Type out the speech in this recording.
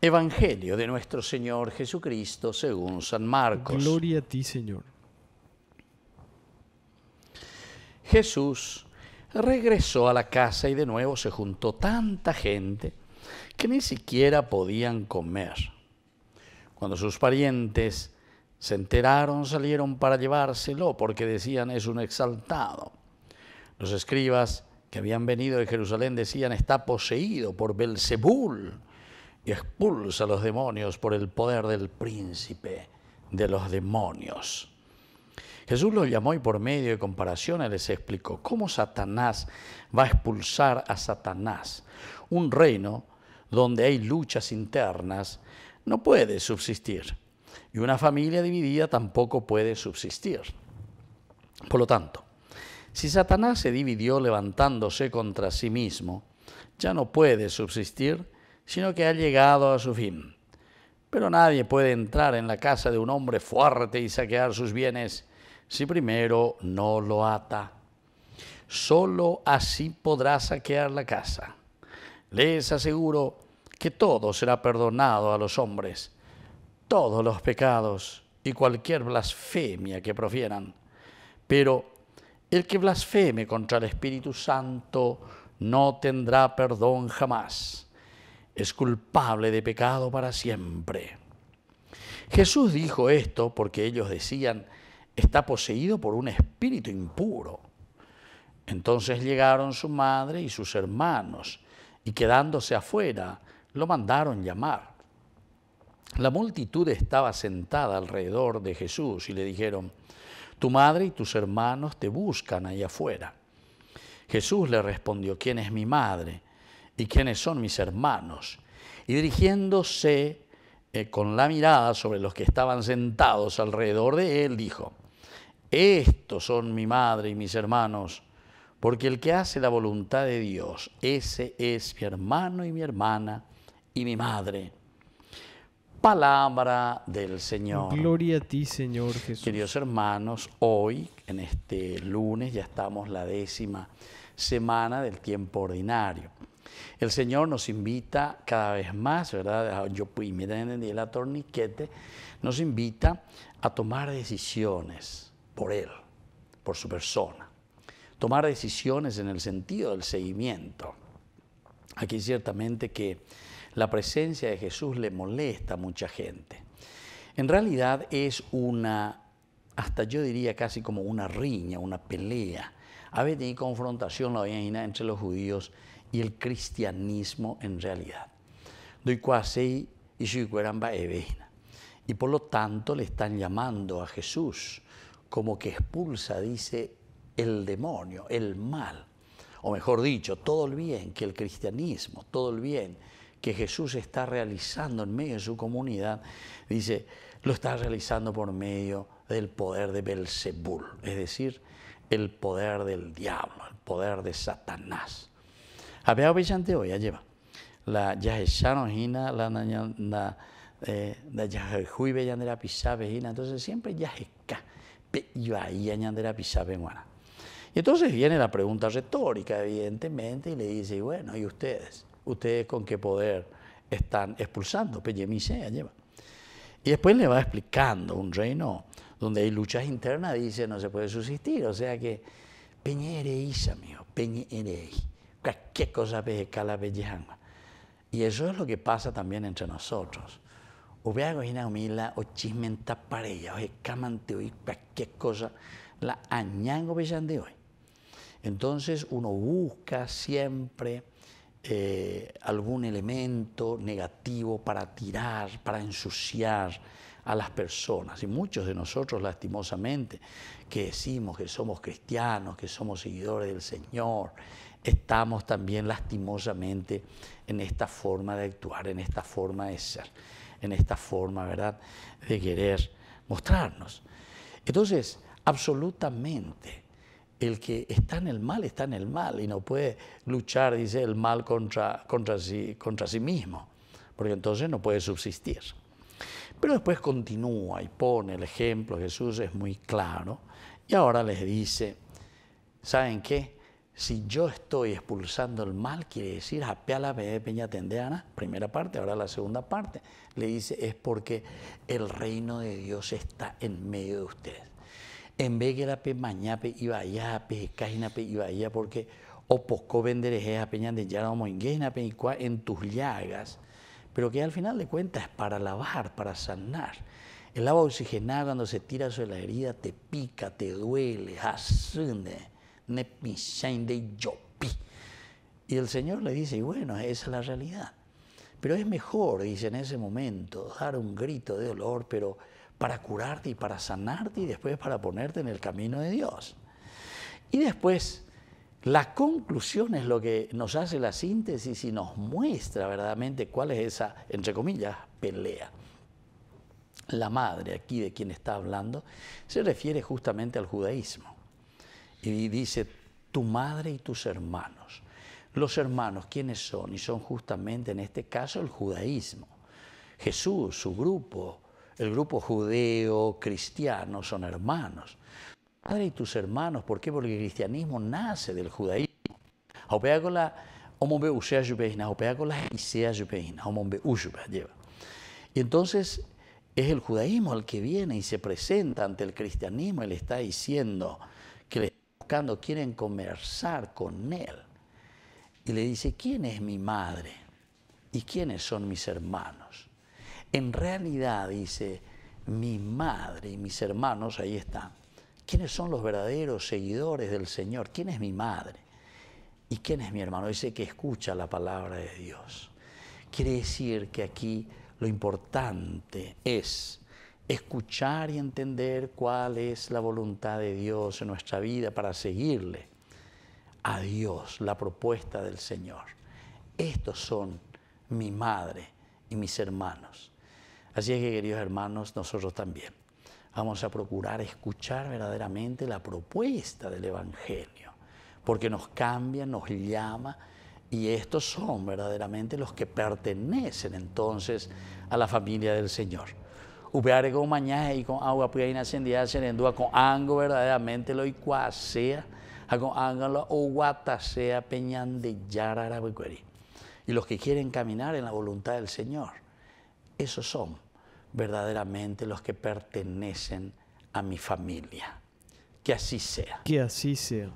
Evangelio de nuestro Señor Jesucristo según San Marcos. Gloria a ti, Señor. Jesús regresó a la casa y de nuevo se juntó tanta gente que ni siquiera podían comer. Cuando sus parientes se enteraron, salieron para llevárselo porque decían es un exaltado. Los escribas que habían venido de Jerusalén decían está poseído por Belzebul expulsa a los demonios por el poder del príncipe de los demonios. Jesús los llamó y por medio de comparaciones les explicó cómo Satanás va a expulsar a Satanás. Un reino donde hay luchas internas no puede subsistir y una familia dividida tampoco puede subsistir. Por lo tanto, si Satanás se dividió levantándose contra sí mismo, ya no puede subsistir sino que ha llegado a su fin. Pero nadie puede entrar en la casa de un hombre fuerte y saquear sus bienes si primero no lo ata. Solo así podrá saquear la casa. Les aseguro que todo será perdonado a los hombres, todos los pecados y cualquier blasfemia que profieran. Pero el que blasfeme contra el Espíritu Santo no tendrá perdón jamás es culpable de pecado para siempre. Jesús dijo esto porque ellos decían, está poseído por un espíritu impuro. Entonces llegaron su madre y sus hermanos, y quedándose afuera, lo mandaron llamar. La multitud estaba sentada alrededor de Jesús y le dijeron, tu madre y tus hermanos te buscan ahí afuera. Jesús le respondió, ¿quién es mi madre? y quiénes son mis hermanos. Y dirigiéndose eh, con la mirada sobre los que estaban sentados alrededor de él, dijo, estos son mi madre y mis hermanos, porque el que hace la voluntad de Dios, ese es mi hermano y mi hermana y mi madre. Palabra del Señor. Gloria a ti, Señor Jesús. Queridos hermanos, hoy, en este lunes, ya estamos la décima semana del tiempo ordinario. El Señor nos invita cada vez más, ¿verdad? Ah, yo pues, en el atorniquete, nos invita a tomar decisiones por Él, por su persona. Tomar decisiones en el sentido del seguimiento. Aquí ciertamente que la presencia de Jesús le molesta a mucha gente. En realidad es una, hasta yo diría casi como una riña, una pelea. A veces hay confrontación, la entre los judíos y el cristianismo en realidad. Y por lo tanto le están llamando a Jesús como que expulsa, dice, el demonio, el mal, o mejor dicho, todo el bien que el cristianismo, todo el bien que Jesús está realizando en medio de su comunidad, dice, lo está realizando por medio del poder de Belzebul, es decir, el poder del diablo, el poder de Satanás. Había Bichante hoy, lleva. La Yajesharon Hina, la eh, la la ya andera Pisabe Hina, entonces siempre ahí Yoahía Ñandera Pisabe Muana. Y entonces viene la pregunta retórica, evidentemente, y le dice, bueno, ¿y ustedes? ¿Ustedes con qué poder están expulsando? Peyemisea lleva. Y después le va explicando un reino donde hay luchas internas, dice, no se puede subsistir. O sea que, Peñere amigo, Peñere qué cosa la vediamo. Y eso es lo que pasa también entre nosotros. o una humila o chismenta pareja, o escamante hoy, qué cosa, la añango de hoy. Entonces uno busca siempre eh, algún elemento negativo para tirar, para ensuciar a las personas. Y muchos de nosotros, lastimosamente, que decimos que somos cristianos, que somos seguidores del Señor, estamos también lastimosamente en esta forma de actuar, en esta forma de ser, en esta forma, ¿verdad?, de querer mostrarnos. Entonces, absolutamente, el que está en el mal está en el mal y no puede luchar, dice, el mal contra, contra, sí, contra sí mismo, porque entonces no puede subsistir. Pero después continúa y pone el ejemplo, Jesús es muy claro, y ahora les dice, ¿saben qué? Si yo estoy expulsando el mal, quiere decir, la de peña tendeana, primera parte, ahora la segunda parte. Le dice, es porque el reino de Dios está en medio de usted En vez que la pe mañape iba allá, pe pe iba porque o poco a peña de yara pe en tus llagas, pero que al final de cuentas es para lavar, para sanar. El agua oxigenada cuando se tira sobre la herida te pica, te duele, ascende y el Señor le dice, y bueno, esa es la realidad. Pero es mejor, dice en ese momento, dar un grito de dolor, pero para curarte y para sanarte y después para ponerte en el camino de Dios. Y después, la conclusión es lo que nos hace la síntesis y nos muestra verdaderamente cuál es esa, entre comillas, pelea. La madre aquí de quien está hablando se refiere justamente al judaísmo. Y dice, tu madre y tus hermanos. Los hermanos, ¿quiénes son? Y son justamente en este caso el judaísmo. Jesús, su grupo, el grupo judeo, cristiano, son hermanos. Tu madre y tus hermanos, ¿por qué? Porque el cristianismo nace del judaísmo. Y entonces es el judaísmo el que viene y se presenta ante el cristianismo, le está diciendo, quieren conversar con él. Y le dice, ¿quién es mi madre? ¿Y quiénes son mis hermanos? En realidad dice, mi madre y mis hermanos, ahí están. ¿Quiénes son los verdaderos seguidores del Señor? ¿Quién es mi madre? ¿Y quién es mi hermano? Dice que escucha la palabra de Dios. Quiere decir que aquí lo importante es escuchar y entender cuál es la voluntad de Dios en nuestra vida para seguirle a Dios, la propuesta del Señor. Estos son mi madre y mis hermanos. Así es que, queridos hermanos, nosotros también vamos a procurar escuchar verdaderamente la propuesta del Evangelio, porque nos cambia, nos llama, y estos son verdaderamente los que pertenecen entonces a la familia del Señor upeare con mañana y con agua pues se endúa con ango verdaderamente lo y cuasea con ángalo o guatasea peñan de yarara y los que quieren caminar en la voluntad del Señor esos son verdaderamente los que pertenecen a mi familia que así sea que así sea